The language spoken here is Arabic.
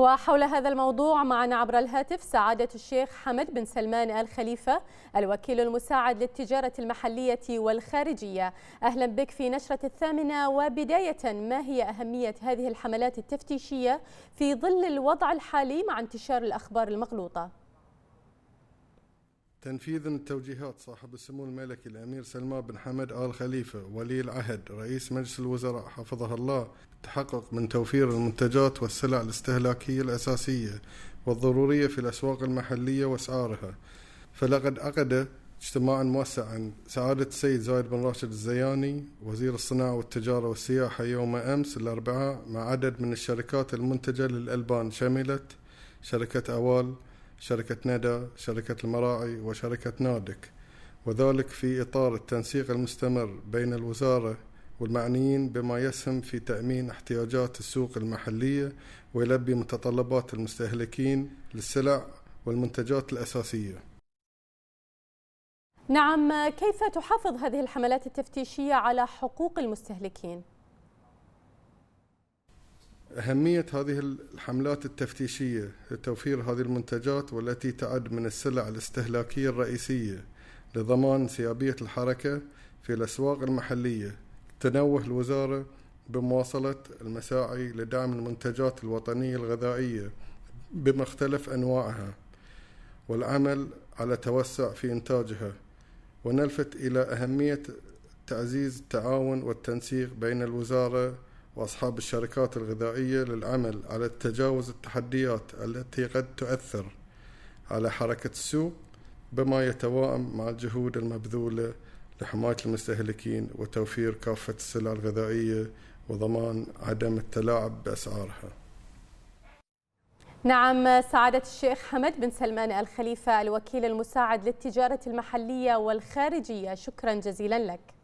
وحول هذا الموضوع معنا عبر الهاتف سعادة الشيخ حمد بن سلمان آل خليفة الوكيل المساعد للتجارة المحلية والخارجية أهلا بك في نشرة الثامنة وبداية ما هي أهمية هذه الحملات التفتيشية في ظل الوضع الحالي مع انتشار الأخبار المغلوطة؟ تنفيذا التوجيهات صاحب السمو الملكي الامير سلمان بن حمد ال خليفه ولي العهد رئيس مجلس الوزراء حفظه الله تحقق من توفير المنتجات والسلع الاستهلاكيه الاساسيه والضروريه في الاسواق المحليه واسعارها فلقد عقد اجتماعا موسعا سعادة السيد زايد بن راشد الزياني وزير الصناعة والتجارة والسياحة يوم أمس الأربعاء مع عدد من الشركات المنتجة للألبان شملت شركة أوال شركة ندى شركة المراعي وشركة نادك وذلك في إطار التنسيق المستمر بين الوزارة والمعنيين بما يسهم في تأمين احتياجات السوق المحلية ويلبي متطلبات المستهلكين للسلع والمنتجات الأساسية نعم كيف تحافظ هذه الحملات التفتيشية على حقوق المستهلكين؟ أهمية هذه الحملات التفتيشية لتوفير هذه المنتجات والتي تعد من السلع الاستهلاكية الرئيسية لضمان انسيابية الحركة في الأسواق المحلية تنوه الوزارة بمواصلة المساعي لدعم المنتجات الوطنية الغذائية بمختلف أنواعها والعمل على توسع في إنتاجها ونلفت إلى أهمية تعزيز التعاون والتنسيق بين الوزارة وأصحاب الشركات الغذائية للعمل على تجاوز التحديات التي قد تؤثر على حركة السوق بما يتواءم مع الجهود المبذولة لحماية المستهلكين وتوفير كافة السلع الغذائية وضمان عدم التلاعب بأسعارها نعم سعادة الشيخ حمد بن سلمان الخليفة الوكيل المساعد للتجارة المحلية والخارجية شكرا جزيلا لك